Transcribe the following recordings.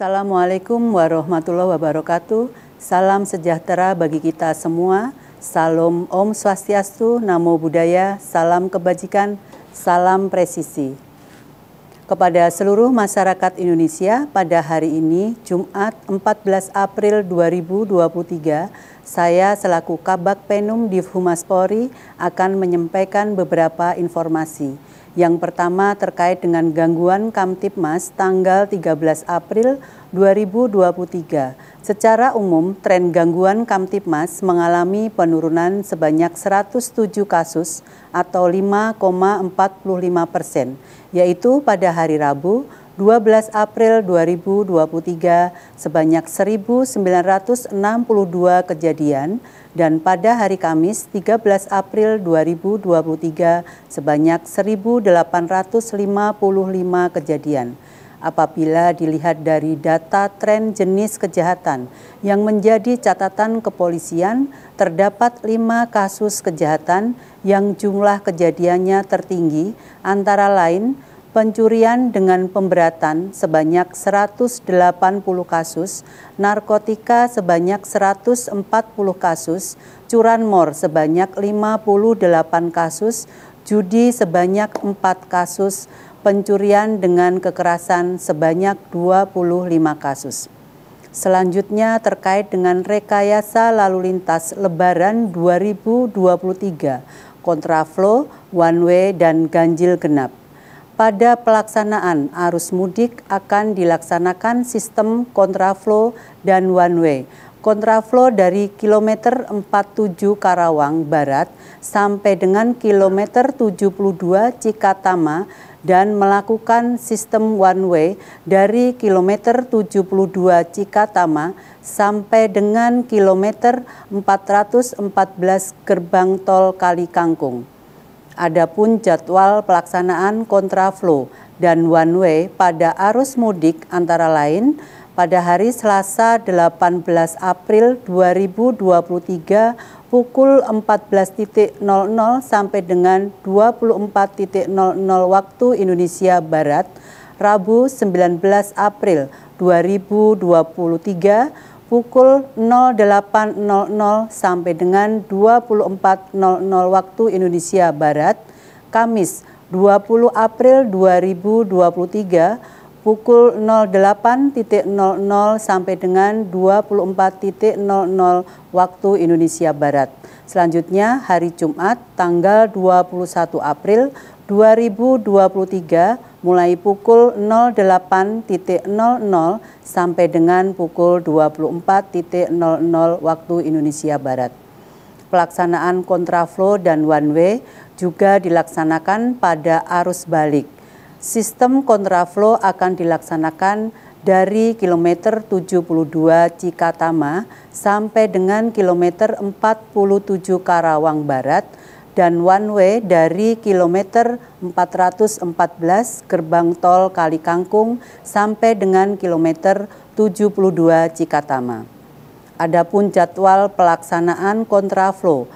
Assalamualaikum warahmatullahi wabarakatuh. Salam sejahtera bagi kita semua. Salam Om Swastiastu, Namo Buddhaya, salam kebajikan, salam presisi kepada seluruh masyarakat Indonesia pada hari ini Jumat 14 April 2023 saya selaku Kabak Penum di Humas Polri akan menyampaikan beberapa informasi. Yang pertama terkait dengan gangguan Kamtipmas tanggal 13 April 2023. Secara umum, tren gangguan Kamtipmas mengalami penurunan sebanyak 107 kasus atau 5,45 persen, yaitu pada hari Rabu 12 April 2023 sebanyak 1962 kejadian dan pada hari Kamis 13 April 2023 sebanyak 1855 kejadian. Apabila dilihat dari data tren jenis kejahatan yang menjadi catatan kepolisian, terdapat lima kasus kejahatan yang jumlah kejadiannya tertinggi, antara lain pencurian dengan pemberatan sebanyak 180 kasus, narkotika sebanyak 140 kasus, curanmor sebanyak 58 kasus, judi sebanyak 4 kasus, pencurian dengan kekerasan sebanyak 25 kasus. Selanjutnya terkait dengan rekayasa lalu lintas Lebaran 2023, kontraflow, one way, dan ganjil genap. Pada pelaksanaan arus mudik akan dilaksanakan sistem kontraflow dan one way. Kontraflow dari kilometer 47 Karawang Barat sampai dengan kilometer 72 Cikatama dan melakukan sistem one way dari kilometer 72 Cikatama sampai dengan kilometer 414 gerbang tol Kali Kangkung. Adapun jadwal pelaksanaan kontraflow dan one way pada arus mudik antara lain pada hari Selasa 18 April 2023 pukul 14.00 sampai dengan 24.00 waktu Indonesia Barat, Rabu 19 April 2023 pukul 08.00 sampai dengan 24.00 waktu Indonesia Barat, Kamis 20 April 2023 pukul 08.00 sampai dengan 24.00 waktu Indonesia Barat. Selanjutnya hari Jumat tanggal 21 April 2023 mulai pukul 08.00 sampai dengan pukul 24.00 waktu Indonesia Barat. Pelaksanaan kontraflow dan one way juga dilaksanakan pada arus balik. Sistem kontraflow akan dilaksanakan dari kilometer 72 Cikatama sampai dengan kilometer 47 Karawang Barat dan one way dari kilometer 414 gerbang tol Kali Kangkung sampai dengan kilometer 72 Cikatama. Adapun jadwal pelaksanaan kontraflow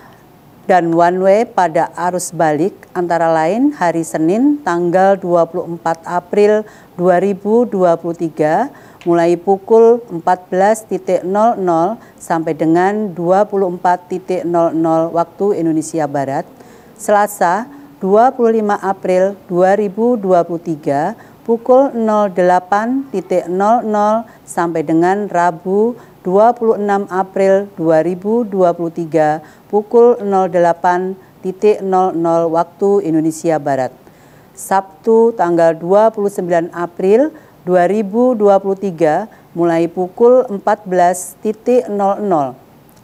dan one way pada arus balik antara lain hari Senin tanggal 24 April 2023 mulai pukul 14.00 sampai dengan 24.00 waktu Indonesia Barat, Selasa 25 April 2023 pukul 08.00 sampai dengan Rabu 26 April 2023 pukul 08.00 waktu Indonesia Barat. Sabtu tanggal 29 April 2023 mulai pukul 14.00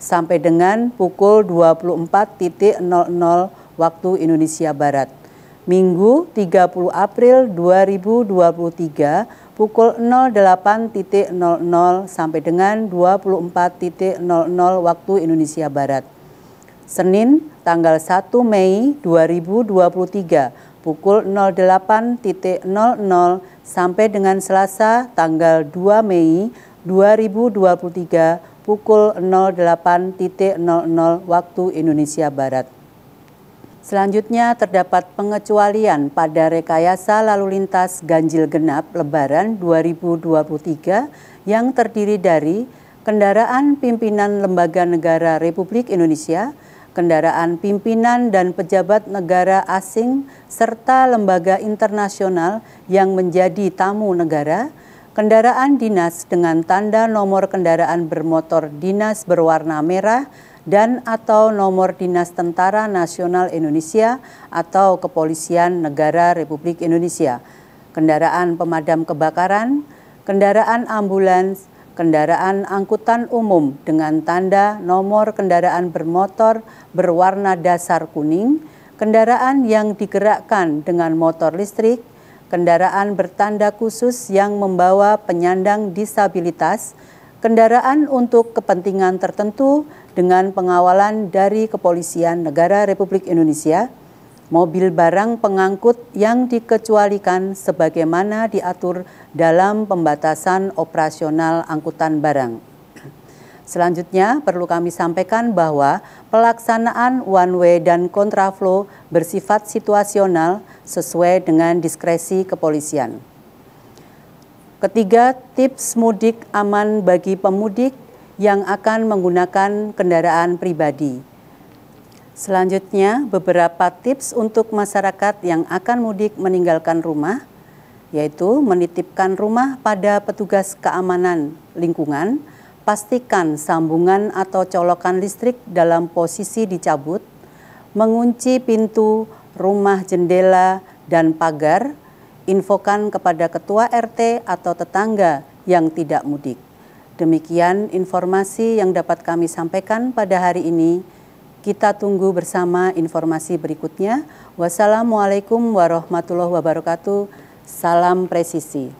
sampai dengan pukul 24.00 waktu Indonesia Barat. Minggu 30 April 2023 pukul 08.00 sampai dengan 24.00 waktu Indonesia Barat. Senin tanggal 1 Mei 2023 pukul 08.00 sampai dengan Selasa tanggal 2 Mei 2023 pukul 08.00 waktu Indonesia Barat. Selanjutnya terdapat pengecualian pada rekayasa lalu lintas ganjil genap Lebaran 2023 yang terdiri dari kendaraan pimpinan lembaga negara Republik Indonesia, kendaraan pimpinan dan pejabat negara asing serta lembaga internasional yang menjadi tamu negara, kendaraan dinas dengan tanda nomor kendaraan bermotor dinas berwarna merah dan atau nomor Dinas Tentara Nasional Indonesia atau Kepolisian Negara Republik Indonesia, kendaraan pemadam kebakaran, kendaraan ambulans, kendaraan angkutan umum dengan tanda nomor kendaraan bermotor berwarna dasar kuning, kendaraan yang digerakkan dengan motor listrik, kendaraan bertanda khusus yang membawa penyandang disabilitas, kendaraan untuk kepentingan tertentu dengan pengawalan dari Kepolisian Negara Republik Indonesia, mobil barang pengangkut yang dikecualikan sebagaimana diatur dalam pembatasan operasional angkutan barang. Selanjutnya, perlu kami sampaikan bahwa pelaksanaan one way dan kontraflow bersifat situasional sesuai dengan diskresi kepolisian. Ketiga, tips mudik aman bagi pemudik yang akan menggunakan kendaraan pribadi. Selanjutnya, beberapa tips untuk masyarakat yang akan mudik meninggalkan rumah, yaitu menitipkan rumah pada petugas keamanan lingkungan, pastikan sambungan atau colokan listrik dalam posisi dicabut, mengunci pintu, rumah, jendela, dan pagar, infokan kepada ketua RT atau tetangga yang tidak mudik. Demikian informasi yang dapat kami sampaikan pada hari ini. Kita tunggu bersama informasi berikutnya. Wassalamualaikum warahmatullahi wabarakatuh. Salam presisi.